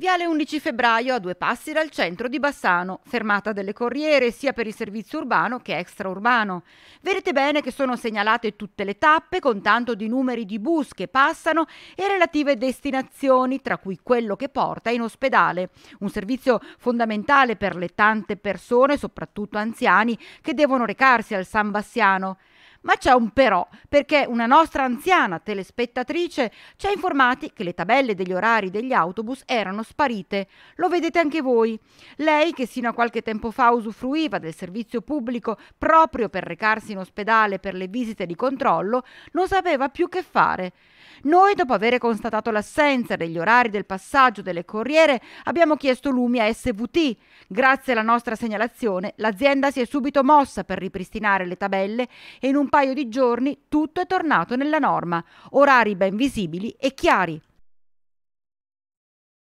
Viale 11 febbraio a due passi dal centro di Bassano, fermata delle corriere sia per il servizio urbano che extraurbano. Vedete bene che sono segnalate tutte le tappe con tanto di numeri di bus che passano e relative destinazioni, tra cui quello che porta in ospedale, un servizio fondamentale per le tante persone, soprattutto anziani, che devono recarsi al San Bassiano. Ma c'è un però, perché una nostra anziana telespettatrice ci ha informati che le tabelle degli orari degli autobus erano sparite. Lo vedete anche voi. Lei, che sino a qualche tempo fa usufruiva del servizio pubblico proprio per recarsi in ospedale per le visite di controllo, non sapeva più che fare. Noi, dopo aver constatato l'assenza degli orari del passaggio delle corriere, abbiamo chiesto lumi a SVT. Grazie alla nostra segnalazione, l'azienda si è subito mossa per ripristinare le tabelle e in un paio di giorni tutto è tornato nella norma, orari ben visibili e chiari.